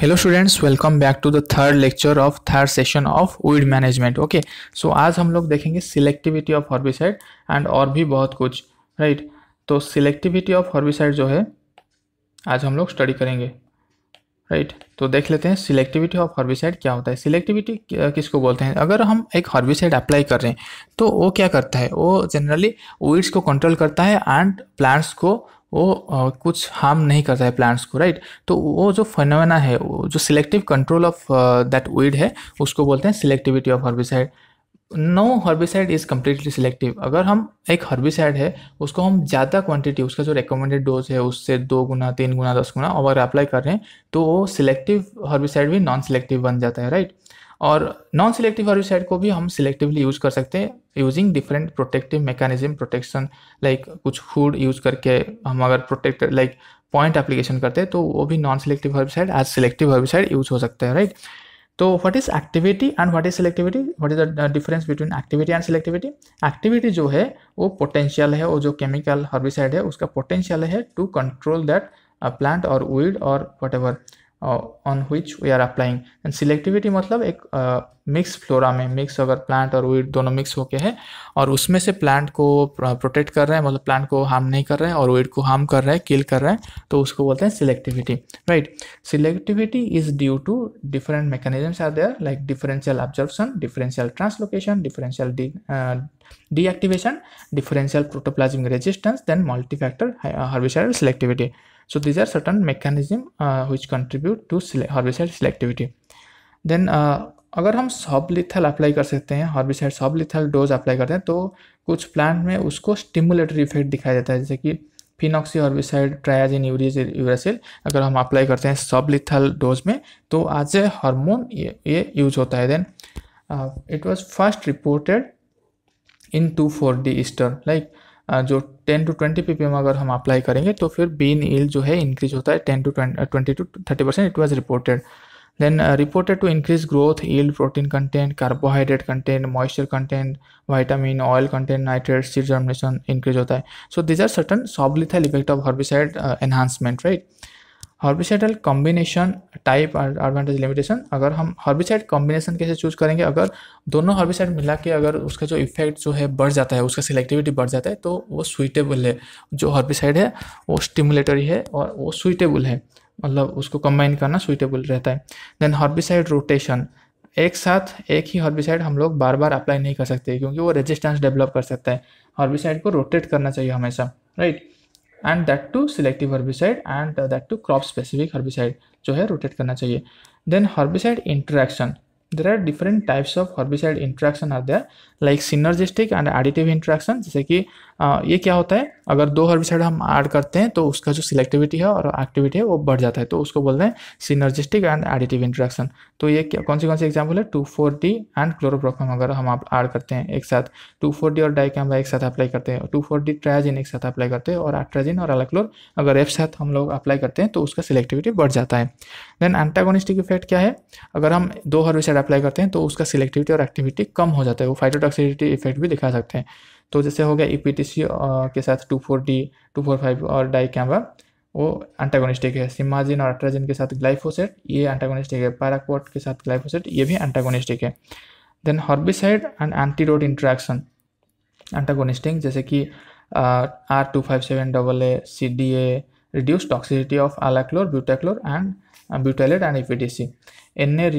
Hello students welcome back to the third lecture of third session of weed management okay so आज हम लोग देखेंगे selectivity of herbicide and और भी बहुत कुछ राइट right? तो सिलेक्टिविटी ऑफ हर्बिसाइड जो है आज हम लोग स्टडी करेंगे राइट right? तो देख लेते हैं सिलेक्टिविटी ऑफ हर्बिसाइड क्या होता है सिलेक्टिविटी किसको बोलते हैं अगर हम एक हर्बिसाइड अप्लाई कर रहे हैं तो वो क्या करता है वो जनरली वीड्स को कंट्रोल करता है एंड प्लांट्स को वो आ, कुछ हार्म नहीं करता है प्लांट्स को राइट तो वो जो फनोमेना है वो जो selective control of that weed है उसको बोलते हैं selectivity of herbicide no herbicide is completely selective अगर हम एक हर्बिसाइड है उसको हम ज़्यादा क्वांटिटी उसका जो रिकमेंडेड डोज है उससे दो गुना तीन गुना दस गुना अगर अप्लाई कर रहे हैं तो वो सिलेक्टिव हर्बिसाइड भी नॉन सिलेक्टिव बन जाता है राइट और नॉन सिलेक्टिव हर्बिसाइड को भी हम सिलेक्टिवली यूज़ कर सकते हैं using different protective mechanism protection like कुछ फूड यूज करके हम अगर प्रोटेक्ट लाइक पॉइंट एप्लीकेशन करते हैं तो वो भी non selective herbicide as selective herbicide use हो सकता है राइट तो what is activity and what is selectivity what is the difference between activity and selectivity activity जो है वो पोटेंशियल है वो जो केमिकल हर्बिसाइड है उसका पोटेंशियल है टू कंट्रोल दैट प्लांट और वीड और whatever on which we are applying and selectivity मतलब एक मिक्स फ्लोरा में मिक्स अगर प्लांट और वीड दोनों मिक्स होके है और उसमें से प्लांट को प्रोटेक्ट कर रहे हैं मतलब प्लांट को हार्म नहीं कर रहे हैं और वीड को हार्म कर रहे हैं किल कर रहे हैं तो उसको बोलते हैं selectivity right selectivity is due to different mechanisms are there like differential observation differential translocation differential deactivation differential protoplasmic resistance then multifactor herbicidal selectivity so these are certain mechanism uh, which contribute to herbicide selectivity then uh, अगर हम सब lethal apply कर सकते हैं हॉर्बिसाइड सब lethal dose apply करते हैं तो कुछ प्लांट में उसको स्टिमुलेटरी इफेक्ट दिखाया जाता है जैसे कि फिनॉक्सी हॉर्बिसाइड ट्रायाजिन यूरिज यूरासिल अगर हम अप्लाई करते हैं सब लिथल डोज में तो आज ए हार्मोन ये, यूज होता है then it was first reported in two four D ester like जो टेन टू ट्वेंटी पी अगर हम अप्लाई करेंगे तो फिर बीन ईल जो है इंक्रीज होता है ten to twenty to thirty percent it was reported then reported to increase growth yield protein content carbohydrate content moisture content vitamin oil content nitrate seed germination increase होता है so these are certain sublethal effect of herbicide enhancement right herbicidal combination type advantage limitation अगर हम herbicide combination कैसे choose करेंगे अगर दोनों herbicide मिला के अगर उसका जो इफेक्ट जो है बढ़ जाता है उसका सिलेक्टिविटी बढ़ जाता है तो वो सुइटेबल है जो हर्बिसाइड है वो स्टिमुलेटरी है और वो सुइटेबल है मतलब उसको कंबाइन करना सुइटेबल रहता है देन हर्बिसाइड रोटेशन एक साथ एक ही हर्बिसाइड हम लोग बार बार अप्लाई नहीं कर सकते क्योंकि वो रेजिस्टेंस डेवलप कर सकता है हर्बिसाइड को रोटेट करना चाहिए हमेशा right and that too selective herbicide and that too crop specific herbicide जो है रोटेट करना चाहिए then herbicide interaction there are different types of herbicide interaction are there like synergistic and additive interaction जैसे कि आ, हाँ, ये क्या होता है अगर दो हर्बिसाइड हम ऐड करते हैं तो उसका जो सिलेक्टिविटी है और एक्टिविटी है वो बढ़ जाता है तो उसको बोलते हैं सिनर्जिस्टिक एंड एडिटिव इंट्रैक्शन तो ये क्या कौन सी कौन सी एग्जाम्पल है two four D and chlorpropham अगर हम आप ऐड करते हैं एक साथ टू फोर डी और डाइकैमरा एक साथ अप्लाई करते हैं टू फोर डी ट्रायजिन एक साथ अप्लाई करते हैं और एट्राजिन और एलाक्लोर अगर एफ साथ हम लोग अप्लाई करते हैं तो उसका सिलेक्टिविटी बढ़ जाता है देन एंटागोनिस्टिक इफेक्ट क्या है अगर हम दो हर्बिसाइड अप्लाई करते हैं तो उसका सिलेक्टिविटी और एक्टिविटी कम हो जाता है वो फाइटोटॉक्सिटी इफेक्ट भी दिखा सकते हैं तो जैसे हो गया ई e के साथ two four D two four five और डाई कैमरा वो एंटागोनिस्टिक है सिमाजिन और अट्राजिन के साथ ग्लाइफोसेट ये एंटागोनिस्टिक है पैराकोट के साथ ग्लाइफोसेट ये भी एंटागोनिस्टिक है then herbicide and antidote interaction antagonistic जैसे कि R two five seven double A C D A reduce toxicity of alaclor, butaclor and uh, butylate and EPTC. NA and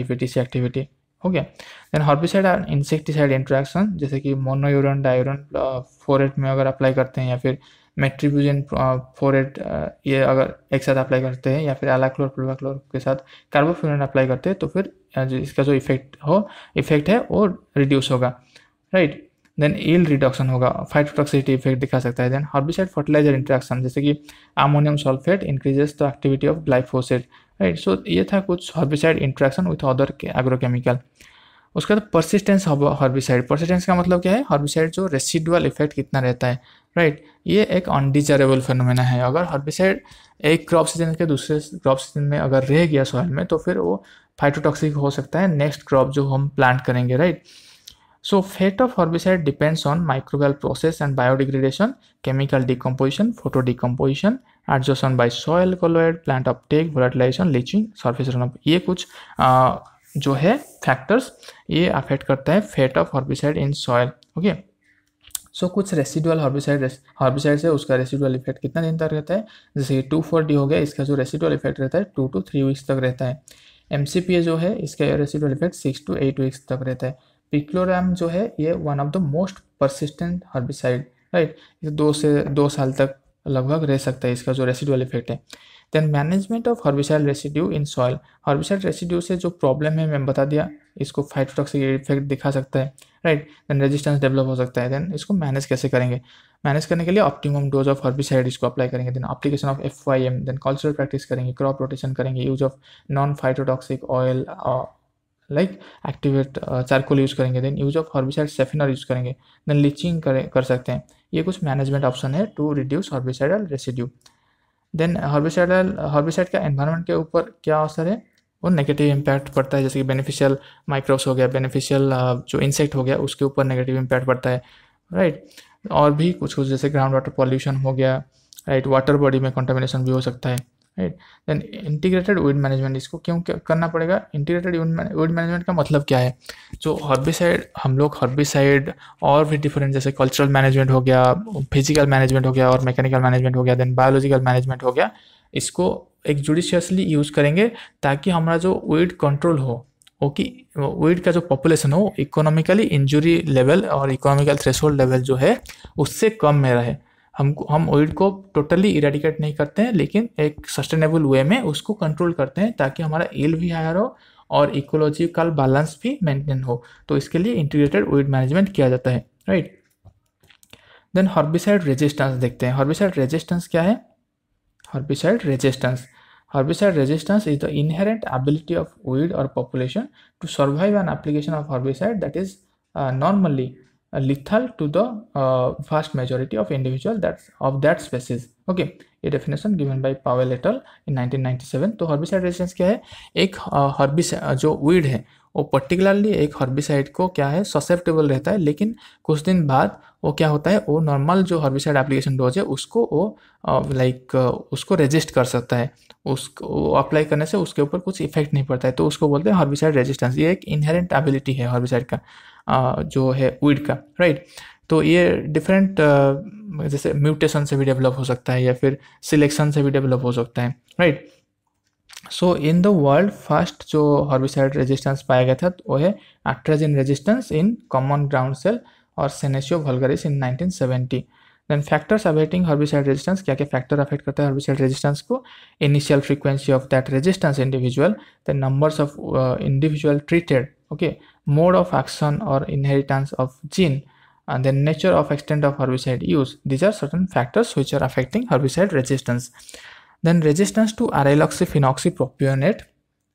E P T C activity okay then herbicide and insecticide interaction जैसे कि मोनोयूरन डायूरन फोरेट में अगर apply करते हैं या फिर मेट्रीब्यूजन फोरेट uh, uh, ये अगर एक साथ अप्लाई करते हैं या फिर एलाक्लोर प्लोवाक्लोर के साथ कार्बोफ्लोरन अप्लाई करते हैं तो फिर uh, इसका जो इफेक्ट हो इफेक्ट है वो रिड्यूस होगा राइट देन ईल रिडक्शन होगा फाइटोटॉक्सिटी इफेक्ट दिखा सकता है देन हर्बिसाइड फर्टिलाइजर इंट्रैक्शन जैसे कि ammonium sulphate increases the activity of glyphosate right so ये था कुछ herbicide interaction with other agrochemical उसके बाद परसिस्टेंस हर्बिसाइड परसिस्टेंस का मतलब क्या है हर्बिसाइड जो रेसिडुअल इफेक्ट कितना रहता है राइट right? ये एक अनडिजरेबल फेनोमेना है अगर हर्बिसाइड एक क्रॉप सीजन के दूसरे क्रॉप सीजन में अगर रह गया सॉइल में तो फिर वो फाइटोटॉक्सिक हो सकता है नेक्स्ट क्रॉप जो हम प्लांट करेंगे right right? So fate of herbicide depends on microbial process and biodegradation, chemical decomposition, photo decomposition, adsorption by soil colloid, plant uptake, volatilization, leaching, surface runoff. ये कुछ आ, जो है फैक्टर्स ये अफेक्ट करता है fate of herbicide in soil okay so कुछ residual herbicide herbicide है उसका रेसिडुअल इफेक्ट कितना दिन तक रहता है जैसे टू फोर डी हो गया इसका जो रेसिडुअल इफेक्ट रहता है टू टू थ्री वीक्स तक रहता है एम जो है इसका residual effect six to eight weeks तक रहता है पिक्लोराम जो है ये one of the most persistent herbicide right ये दो से दो साल तक लगभग रह सकता है इसका जो रेसिडुअल इफेक्ट है then management of herbicide residue in soil herbicide residue से जो प्रॉब्लम है मैं बता दिया इसको फाइटोटॉक्सिक इफेक्ट दिखा सकता है राइट देन रेजिस्टेंस डेवलप हो सकता है देन इसको मैनेज कैसे करेंगे मैनेज करने के लिए ऑप्टिमम डोज ऑफ हर्बिसाइड इसको अप्लाई करेंगे then application of F I M then cultural practice करेंगे क्रॉप रोटेशन करेंगे use of non phytotoxic oil like activate charcoal use करेंगे then use of herbicide safener use करेंगे then leaching करें कर सकते हैं ये कुछ मैनेजमेंट ऑप्शन है to reduce herbicidal residue then herbicidal herbicide का एनवायरनमेंट के ऊपर क्या असर है वो नेगेटिव इम्पैक्ट पड़ता है जैसे कि बेनिफिशियल माइक्रोब्स हो गया बेनिफिशियल uh, जो इंसेक्ट हो गया उसके ऊपर नेगेटिव इम्पैक्ट पड़ता है राइट और भी कुछ कुछ जैसे ग्राउंड वाटर पॉल्यूशन हो गया राइट वाटर बॉडी में कंटामिनेशन भी हो सकता है right then integrated weed management इसको क्यों करना पड़ेगा इंटीग्रेटेड वेड मैनेजमेंट का मतलब क्या है जो हर्बिसाइड हम लोग हर्बिसाइड और भी डिफरेंट जैसे कल्चरल मैनेजमेंट हो गया फिजिकल मैनेजमेंट हो गया और मैकेनिकल मैनेजमेंट हो गया देन बायोलॉजिकल मैनेजमेंट हो गया इसको एक जुडिशियसली यूज़ करेंगे ताकि हमारा जो वेड कंट्रोल हो ओके वेट का जो पॉपुलेशन हो इकोनॉमिकली इंजुरी लेवल और इकोनॉमिकल थ्रेशोल्ड लेवल जो है उससे कम में रहे हमको हम ऑयल को टोटली इरेडिकेट नहीं करते हैं लेकिन एक सस्टेनेबल वे में उसको कंट्रोल करते हैं ताकि हमारा एल भी हायर हो और इकोलॉजिकल बैलेंस भी मेंटेन हो तो इसके लिए इंटीग्रेटेड ऑयल मैनेजमेंट किया जाता है राइट देन हर्बिसाइड रेजिस्टेंस देखते हैं हर्बिसाइड रेजिस्टेंस क्या है herbicide resistance herbicide resistance is the inherent ability of weed और population to survive an application of herbicide that is normally lethal to the uh, vast majority of individual that's of that species okay okay, ये definition given by Powell et al in 1997 तो herbicide resistance क्या है एक हर्बिस uh, जो weed है वो particularly एक herbicide को क्या है ससेप्टेबल रहता है लेकिन कुछ दिन बाद वो क्या होता है वो नॉर्मल जो हर्बिसाइड एप्लीकेशन डोज है उसको वो लाइक उसको रेजिस्ट कर सकता है उसको अप्लाई करने से उसके ऊपर कुछ इफेक्ट नहीं पड़ता है तो उसको बोलते हैं हर्बिसाइड रेजिस्टेंस ये एक इनहेरेंट एबिलिटी है हर्बिसाइड का आ, जो है वीड का राइट तो ये डिफरेंट जैसे म्यूटेशन से भी डेवलप हो सकता है या फिर सिलेक्शन से भी डेवलप हो सकता है right so in the world first जो हर्बिसाइड रेजिस्टेंस पाया गया था वो है atrazine resistance in common groundsel और senecio vulgaris in 1970 then factors affecting herbicide resistance क्या क्या फैक्टर अफेक्ट करता है हर्बिसाइड रेजिस्टेंस को initial frequency of that resistance individual the numbers of individual treated okay mode of action और inheritance of gene and then nature of extent of herbicide use these are certain factors which are affecting herbicide resistance Then resistance to araloxyphenoxypropionate,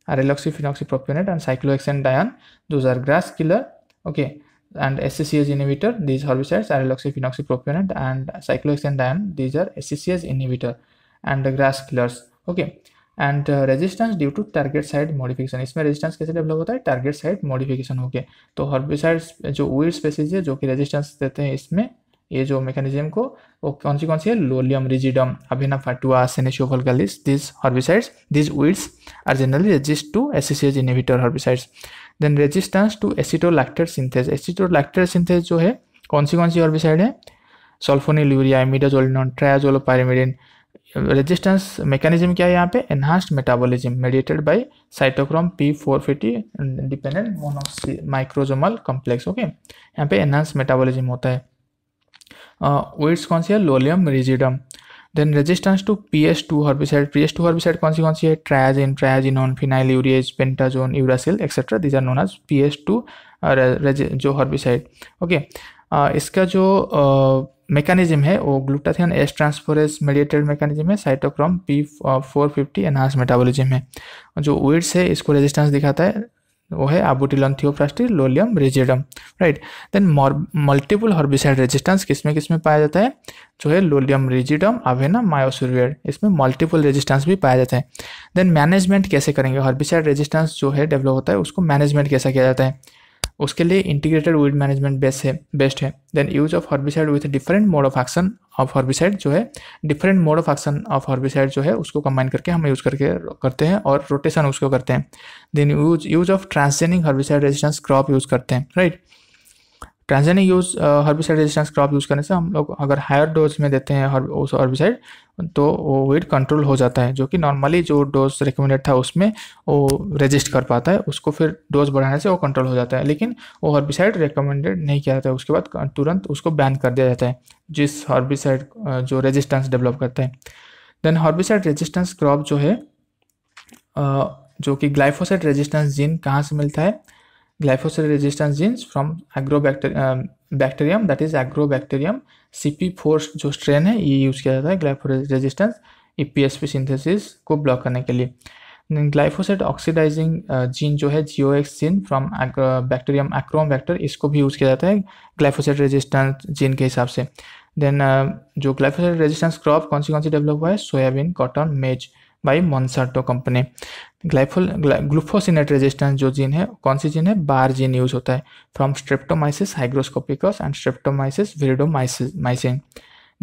araloxyphenoxypropionate and cyclohexane diene, those are grass killer, okay, and SCCS inhibitor, these herbicides, araloxyphenoxypropionate and cyclohexane diene, these are SCCS inhibitor and the grass killers, okay. and uh, resistance due to target site modification इसमें resistance कैसे develop होता है target site modification okay तो herbicides जो weed species है जो कि resistance देते हैं इसमें ये जो मैकेनिज्म को वो कौन सी कौन सी है lolium rigidum avena fatua senecio vulgaris this herbicides this weeds are generally resist to ACCase inhibitor herbicides then resistance to acetolactate synthase acetolactate synthase जो है कौन सी कौन सी हर्बिसाइड है sulfonylurea triazolo triazolopyrimidine resistance mechanism क्या है यहाँ पे enhanced metabolism mediated by cytochrome P four fifty dependent monooxy microsomal complex okay यहाँ पे एनहांस मेटाबोलिज्म होता है वेट्स uh, कौन सी है lolium rigidum then resistance to P S two herbicide P S two herbicide कौन सी कौन सी है triazine triazinone phenyl ureas bentazone uracil etcetera these are known as P S two जो हर्बिसाइड ओके okay. Uh, इसका जो mechanism uh, है वो glutathione S transferase mediated mechanism है cytochrome P four fifty enhance metabolism है जो weeds है इसको रेजिस्टेंस दिखाता है है abutilon थियोप्लास्टिक Lolium rigidum right then multiple herbicide resistance किसमें किसमें पाया जाता है जो है लोलियम रेजिडम अवेना मायोसुरवेड इसमें मल्टीपल रेजिस्टेंस भी पाया जाता है देन मैनेजमेंट कैसे करेंगे हर्बिसाइड रेजिस्टेंस जो है डेवलप होता है उसको मैनेजमेंट कैसा किया जाता है उसके लिए इंटीग्रेटेड वीड मैनेजमेंट बेस्ट है बेस्ट है then use of herbicide with different mode of action of herbicide जो है different mode of action of herbicide जो है उसको कंबाइन करके हम यूज़ करके करते हैं और रोटेशन उसको करते हैं then use use of transgenic herbicide resistance crop use करते हैं right right? Transgenic use herbicide resistance crop use करने से हम लोग अगर हायर डोज में देते हैं उस हर्बिसाइड तो वो वेट कंट्रोल हो जाता है जो कि नॉर्मली जो डोज रिकमेंडेड था उसमें वो रेजिस्ट कर पाता है उसको फिर डोज बढ़ाने से वो कंट्रोल हो जाता है लेकिन वो हर्बिसाइड रिकमेंडेड नहीं किया जाता है उसके बाद तुरंत उसको बैन कर दिया जाता है जिस हर्बिसाइड uh, जो रेजिस्टेंस डेवलप करता है देन हर्बिसाइड रेजिस्टेंस क्रॉप जो है uh, जो कि ग्लाइफोसाइड रेजिस्टेंस जीन कहाँ से मिलता है glyphosate resistance genes from agrobacter um, bacterium that is agrobacterium C P four जो स्ट्रेन है ये यूज़ किया जाता है glypho resistance E P S P synthesis को ब्लॉक करने के लिए ग्लाइफोसेट ऑक्सीडाइजिंग जीन जो है geo X gene from bacterium achromobacter इसको भी यूज़ किया जाता है ग्लाइफोसेट रेजिस्टेंस जीन के हिसाब से देन uh, जो ग्लाइफोसेट रेजिस्टेंस क्रॉप कौन सी कौन सी डेवलप हुआ है soybean cotton maize by Monsanto company glypho glufosinate resistance जो जीन है कौन सी जीन है बार जीन यूज होता है from streptomyces hygroscopicus and streptomyces viridomycin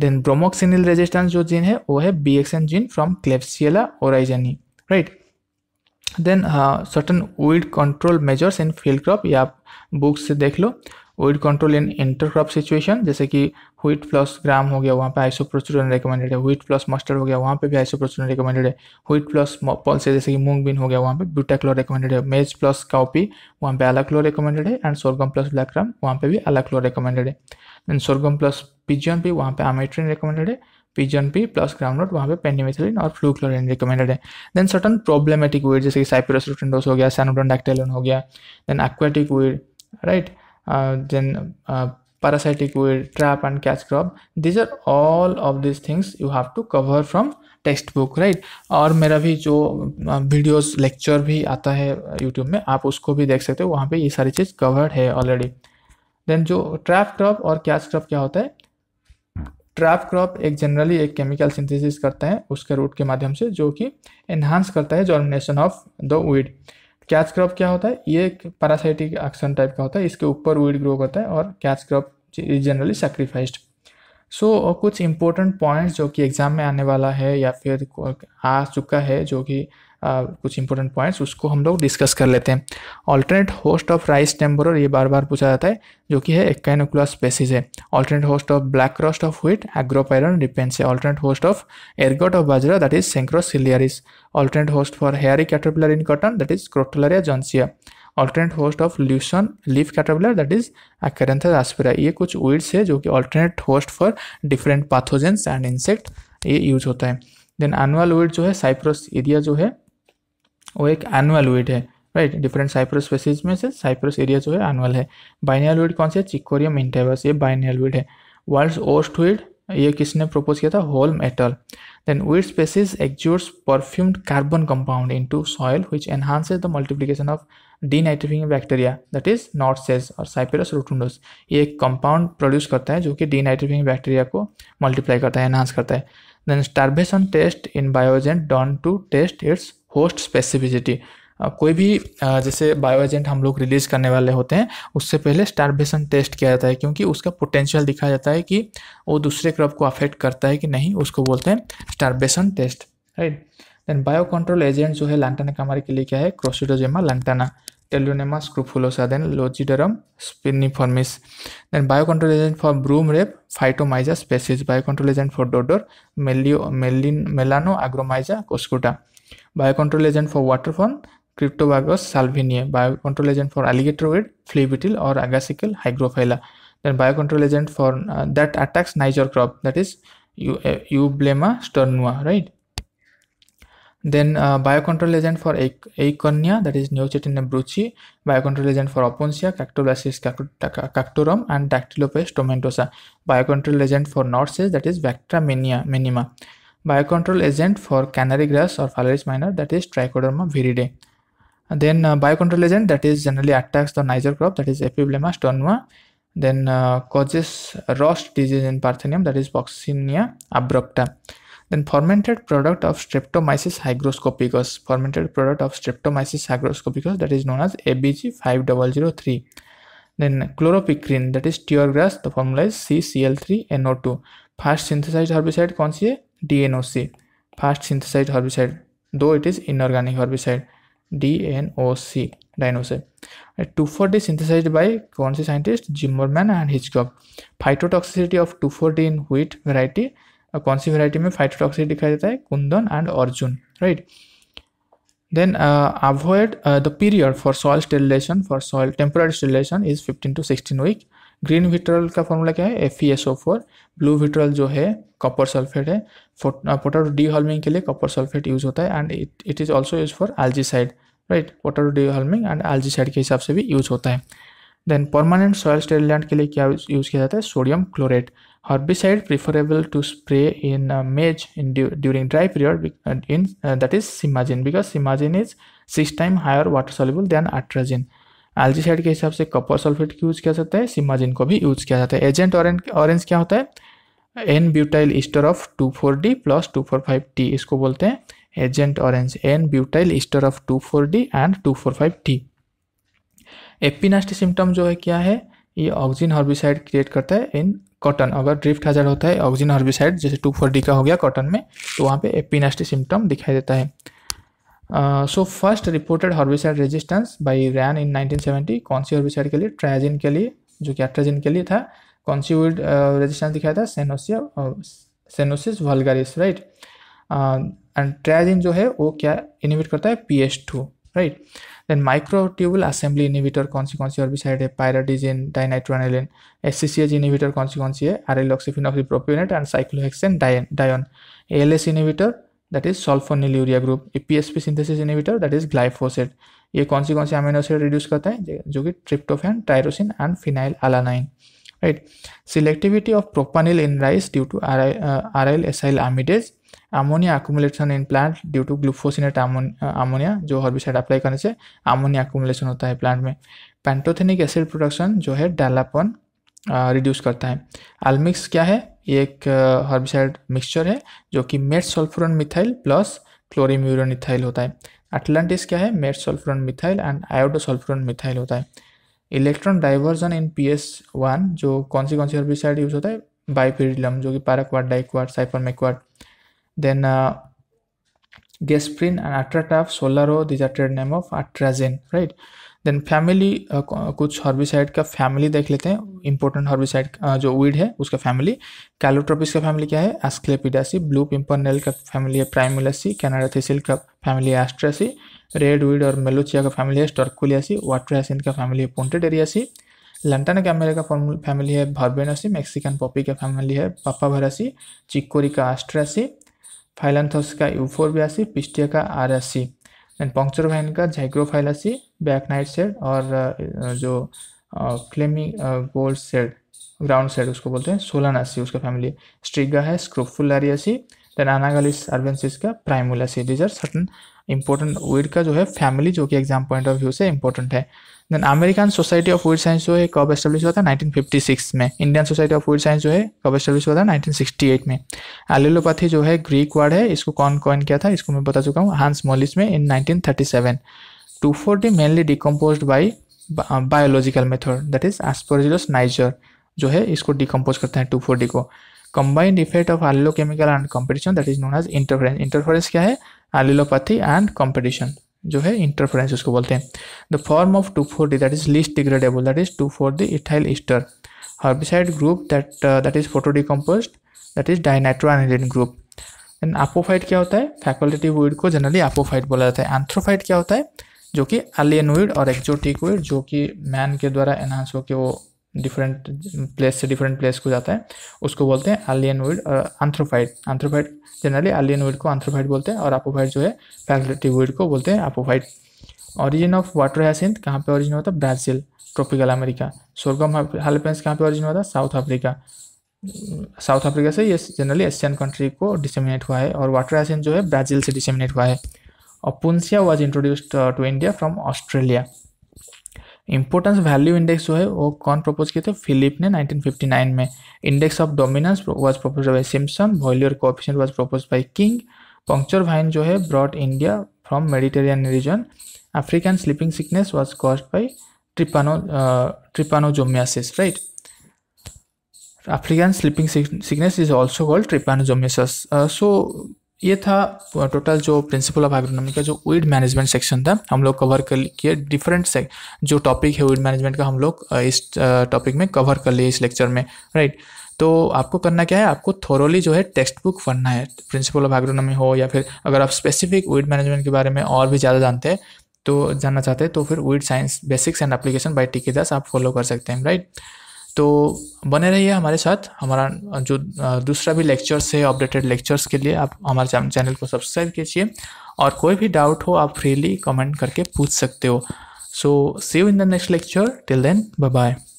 then bromoxynil resistance जो जीन है वो है B X N gene from klebsiella ozaenae right then certain weed control measures in field crop या बुक्स से देख लो weed control in intercrop situation जैसे कि व्हीट प्लस ग्राम हो गया वहाँ पे आइसोप्रोचुरन रिकमेंडेड है व्हीट प्लस मस्टर्ड हो गया वहाँ पे भी आइसोप्रोचुरन रिकमेंडेड है व्हीट प्लस पल्स जैसे कि मूंग बीन हो गया वहाँ पे क्लोर रिकमेंडेड है मेज प्लस काउपी वहाँ पे अलाक्लो रिकमेंडेड है and sorghum plus black gram वहाँ पे भी अलाक्लो रिकमेंडेड है एंड सोरगम प्लस पिजन भी वहाँ पे आमेट्रिन रिकमेंडेड है पिजन पी प्लस ग्राउंडनट वहाँ पे पेनिमेथिलिन और फ्लू क्लोरिन रिकमेंडेड है देन सर्टन प्रॉब्लमेटिक वेड जैसे कि साइप्रस रूटेंडोस हो गया सैनोडन डैक्टेलन हो गया then aquatic weed right Uh, then uh, parasitic weed trap and catch crop these are all of these things you have to cover from text book right और मेरा भी जो वीडियोस uh, लेक्चर भी आता है YouTube में आप उसको भी देख सकते हो वहाँ पे ये सारी चीज़ कवर्ड है ऑलरेडी देन जो ट्रैप क्रॉप और कैच क्रॉप क्या होता है ट्रैप क्रॉप एक जनरली एक केमिकल सिंथेसिस करता है उसके रूट के माध्यम से जो कि एनहांस करता है germination of the weed catch crop क्या होता है ये एक पैरासाइटिक एक्शन टाइप का होता है इसके ऊपर वीड ग्रो करता है और catch crop is generally sacrificed so so, कुछ इंपॉर्टेंट पॉइंट्स जो कि एग्ज़ाम में आने वाला है या फिर आ चुका है जो कि आ, कुछ इंपॉर्टेंट पॉइंट्स उसको हम लोग डिस्कस कर लेते हैं ऑल्टरनेट होस्ट ऑफ राइस टेम्बर ये बार बार पूछा जाता है जो कि है एक्नोकुला स्पेसिस है alternate host of black rust of wheat agropyron repens है alternate host of ergot of bajra that is cenchrus ciliaris alternate host for hairy caterpillar in cotton that is crotalaria juncea alternate host of lucerne leaf caterpillar that is achyranthes aspera ये कुछ weeds है जो कि alternate host for different pathogens and insect ये use होता है then annual weed जो है साइप्रस एरिया जो है वो एक एनुअल वीड है राइट डिफरेंट साइप्रस स्पेसीज में से साइप्रस एरिया जो है एनुअल है बाइनियल वीड कौन से है चिकोरियम इंटेवस ये बाइनियल वीड है वर्ल्ड ओस्ट वीड ये किसने प्रपोज किया था Holm et al then weed species exudes perfumed carbon compound in to soil which enhances the multiplication of denitrifying bacteria that is nut सेज और साइपेरस रोटुंडस ये एक कंपाउंड प्रोड्यूस करता है जो कि डीनाइट्रिफिंग बैक्टीरिया को मल्टीप्लाई करता है एनहांस करता है then starvation test in bioagent done to test its host specificity कोई भी जैसे बायो एजेंट हम लोग रिलीज करने वाले होते हैं उससे पहले स्टारबेशन टेस्ट किया जाता है क्योंकि उसका पोटेंशियल दिखा जाता है कि वो दूसरे क्रॉप को अफेक्ट करता है कि नहीं उसको बोलते हैं starvation test right then bio control agent जो है लांटाना कमारी के लिए क्या है crocidosema lantana teleonemia scrupulosa then लोजिडरम स्पिनिफॉर्मिस then bio control agent for broom rape phytomyza species bio control agent for dodder मेलियो मेलिन melanagromyza cuscuta Biocontrol agent for water fern, Cryptobagus Biocontrol agent for alligator weed, flea beetle or agassical hygrophila. Then biocontrol agent for uh, that attacks Niger crop that is Eublema uh, sternua, right? Then uh, biocontrol agent for Aeconia that is Neochetina bruci biocontrol agent for Opuntia, Cactoblastis cactorum and Dactylopes tomentosa, biocontrol agent for Norses that is Vectra minima biocontrol agent for canary grass or phalaris minor that is trichoderma viridae and then uh, biocontrol agent that is generally attacks the niger crop that is epiblema stonema then uh, causes rust disease in parthenium that is Boxinia abrupta then fermented product of streptomyces hygroscopicus fermented product of streptomyces hygroscopicus that is known as abg 5003 then chloropicrin that is tear grass the formula is ccl3no2 first synthesized herbicide DNOC, fast synthesized herbicide, though it is inorganic herbicide, DNOC, DNOC. 2,4-D synthesized by कौन से scientist? Zimmerman and Hitchcock. Phytotoxicity of 2,4-D in wheat variety, कौन सी variety में phytotoxicity दिखाई देता है? Kundan and Arjun, right? then uh, avoid uh, the period for soil sterilization for soil temporary sterilization is 15 to 16 week green vitriol का formula क्या है F E S O four blue vitriol जो है कॉपर सल्फेट है potato dehaulming के लिए copper sulphate use होता है and it is also use for side right potato dehaulming and side के हिसाब से भी यूज होता है देन परमानेंट सॉयल स्टेरिलेंट के लिए क्या यूज किया जाता है sodium chlorate herbicide preferable to spray in maize in during dry period in that is simazine because simazine is six time higher water soluble than atrazine algicide के हिसाब से copper sulphate use किया जाता है सिमाजिन को भी यूज किया जाता है एजेंट ऑरेंज क्या होता है N butyl ester of two four D plus two four five T इसको बोलते हैं agent orange N butyl ester of two four D and two four five T epinasty symptom जो है क्या है ये ऑक्सीजन हर्बिसाइड क्रिएट करता है इन कॉटन अगर ड्रिफ्ट हजार होता है ऑक्सीजन हर्बिसाइड जैसे टू फोर डी का हो गया कॉटन में तो वहाँ पे एपिनास्टी सिम्टम दिखाई देता है so first reported herbicide resistance by Ryan in 1970 कौन सी हर्बिसाइड के लिए ट्रायजिन के लिए जो कि एट्राजिन के लिए था कौन सी वुड रेजिस्टेंस दिखाया था senecio senecio vulgaris right and triazine जो है वो क्या इनिविट करता है P right then microtubule assembly inhibitor कौन सी कौन सी हर्बिसाइड है pyridazine dinitroaniline S C C H inhibitor कौन सी कौन सी है aryloxyphenoxypropionate and cyclohexane dione dione L S inhibitor that is is urea group E PSP synthesis inhibitor that is glyphosate ये कौन सी कौन सी अमीनो एसिड रिड्यूस करता है जो कि tryptophan tyrosine and phenyl alanine right selectivity of propanil in rice due to aryl acylamidase ammonia accumulation in plant due to glufosinate ammonia uh, जो herbicide apply करने से ammonia accumulation होता है plant में pantothenic acid production जो है डालापन reduce uh, करता है आलमिक्स क्या है ये एक हर्बिसाइड मिक्सचर है जो कि metsulfuron methyl plus ethyl होता है अटलांटिस क्या है metsulfuron methyl and iodosulfuron methyl होता है electron diversion in P S one जो कौन सी कौन सी हर्बिसाइड यूज होता है बाइफिरिलम जो कि paraquat diquat cyperquat then Gesaprim and Atrataf Solaro these are trade name of atrazine right then family uh, कुछ हर्बिसाइड का फैमिली देख लेते हैं इंपॉर्टेंट हर्बिसाइड uh, जो वीड है उसका फैमिली कैलोट्रोपिस का फैमिली क्या है एस्क्लेपिडासी ब्लू पिंपरनेल का फैमिली है प्राइमुलसी कैनाडा थीसिल का फैमिली है एस्ट्रासी रेड वीड और मेलोचिया का फैमिली है स्टर्कुलियासी वाटर का फैमिली है पोन्टेडेरियासी लंटन कैमेल का फैमिली है भर्बेनासी मैक्सिकन पॉपी का फैमिली है पापा भरासी चिक्कोरी का आस्ट्रासी फाइलंथोस का यूफोरबियासी पिस्टिया का आरासी एंड पंक्चर वैन का जैक्रोफाइलासी बैक नाइट सेड और uh, जो क्लेमी गोल्ड सेड ग्राउंड सेड उसको बोलते हैं सोलानासी उसका फैमिली स्ट्रिगा है स्क्रोफुलारियासी देन अनागालिस अर्वेंसिस का primulaceae these are certain important weed का जो है फैमिली जो कि एग्जाम पॉइंट ऑफ व्यू से इंपॉर्टेंट है then American society of weed science जो है कब एस्टेब्लिश हुआ था 1956 में Indian society of weed science जो है कब एस्टेब्लिश हुआ था 1968 में एलिलोपैथी जो है ग्रीक वर्ड है इसको कौन कॉइन किया था इसको मैं बता चुका हूँ हांस मोलिस में in 1937 forty mainly decompose by biological method that is aspergillus niger जो है इसको डिकम्पोज करते हैं टू फोर्टी को combined effect of allochemical and competition that is known as interference interference क्या है एलिलोपैथी एंड competition जो है इंटरफेरेंस उसको बोलते हैं the form of two four D that is least degradable that is two four D ethyl ester herbicide group that that is photo decompose that is dinitroaniline group and apophyte क्या होता है facultative weed को generally apophyte बोला जाता है anthrophyte क्या होता है जो कि एलियन वीड और एक्जोटिक वीड जो कि मैन के द्वारा एनहांस होकर वो डिफरेंट प्लेस से डिफरेंट प्लेस को जाता है उसको बोलते हैं एलियन वुड और anthrophyte anthrophyte generally alien weed को आंथ्रोफाइट बोलते हैं और आपोफाइट जो है फैकल्टी वुड को बोलते हैं apophyte origin of water hyacinth कहाँ पे ऑरिजिन हुआ था Brazil tropical America sorghum halepense कहाँ पे ऑरिजिन हुआ था साउथ अफ्रीका साउथ अफ्रीका से ये जनरली एशियन कंट्री को डिसेमिनेट हुआ है और वाटर हैसिंथ जो है ब्राज़ील से डिसेमिनेट हुआ है और पुंसिया was introduced to India from Australia importance value index जो है वो कौन प्रपोज किए थे फिलिप ने 1959 में index of dominance was propose by Simpson वॉल्यूर coefficient was propose by King puncture vine जो है brought India from Mediterranean region African sleeping sickness was caused by trypano trypanosomiasis right African sleeping sickness is also called trypanosomiasis. So uh, ये था total जो principle of agronomy का जो weed management section था हम लोग कवर कर लिए डिफरेंट से जो टॉपिक है वीड मैनेजमेंट का हम लोग इस टॉपिक में कवर कर लिए इस लेक्चर में राइट तो आपको करना क्या है आपको थोरोली जो है टेक्स्ट बुक पढ़ना है प्रिंसिपल ऑफ एग्रोनॉमी हो या फिर अगर आप स्पेसिफिक वीड मैनेजमेंट के बारे में और भी ज़्यादा जानते हैं तो जानना चाहते हैं तो फिर weed science basics and application by T Das आप फॉलो कर सकते हैं राइट तो बने रहिए हमारे साथ हमारा जो दूसरा भी लेक्चर्स है अपडेटेड लेक्चर्स के लिए आप हमारे चैनल को सब्सक्राइब कीजिए और कोई भी डाउट हो आप फ्रीली कमेंट करके पूछ सकते हो so see you in the next lecture till then bye bye